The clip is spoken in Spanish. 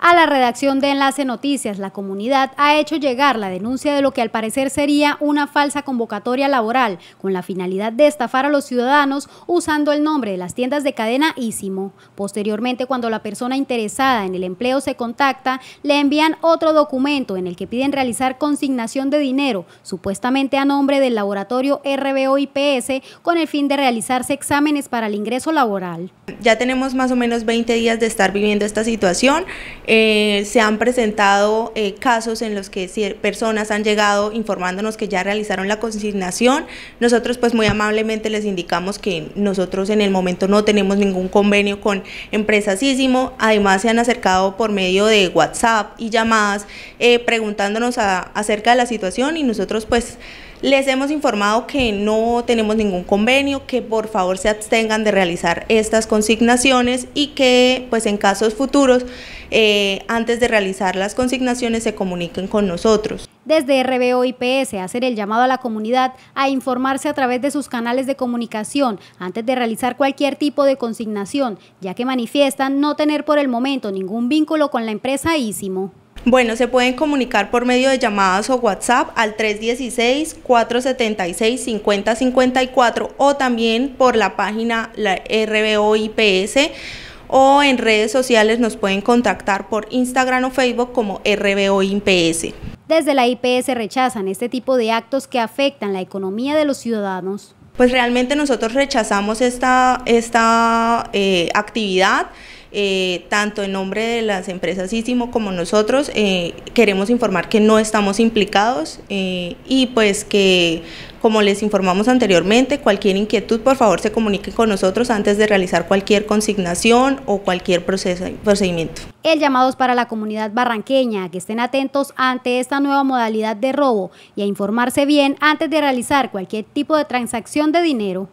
A la redacción de Enlace Noticias, la comunidad ha hecho llegar la denuncia de lo que al parecer sería una falsa convocatoria laboral, con la finalidad de estafar a los ciudadanos usando el nombre de las tiendas de cadena Ísimo. Posteriormente, cuando la persona interesada en el empleo se contacta, le envían otro documento en el que piden realizar consignación de dinero, supuestamente a nombre del laboratorio RBO-IPS, con el fin de realizarse exámenes para el ingreso laboral. Ya tenemos más o menos 20 días de estar viviendo esta situación. Eh, se han presentado eh, casos en los que personas han llegado informándonos que ya realizaron la consignación. Nosotros pues muy amablemente les indicamos que nosotros en el momento no tenemos ningún convenio con empresasísimo. Además se han acercado por medio de WhatsApp y llamadas eh, preguntándonos acerca de la situación y nosotros pues les hemos informado que no tenemos ningún convenio, que por favor se abstengan de realizar estas consignaciones y que pues en casos futuros eh, antes de realizar las consignaciones se comuniquen con nosotros. Desde RBO IPS hacer el llamado a la comunidad a informarse a través de sus canales de comunicación antes de realizar cualquier tipo de consignación, ya que manifiestan no tener por el momento ningún vínculo con la empresa ISIMO. Bueno, se pueden comunicar por medio de llamadas o WhatsApp al 316-476-5054 o también por la página RBO IPS o en redes sociales nos pueden contactar por Instagram o Facebook como RBOIPS. Desde la IPS rechazan este tipo de actos que afectan la economía de los ciudadanos. Pues realmente nosotros rechazamos esta, esta eh, actividad. Eh, tanto en nombre de las empresas ISIMO como nosotros, eh, queremos informar que no estamos implicados y pues que como les informamos anteriormente, cualquier inquietud por favor se comunique con nosotros antes de realizar cualquier consignación o cualquier procedimiento. El llamado es para la comunidad barranqueña, que estén atentos ante esta nueva modalidad de robo y a informarse bien antes de realizar cualquier tipo de transacción de dinero.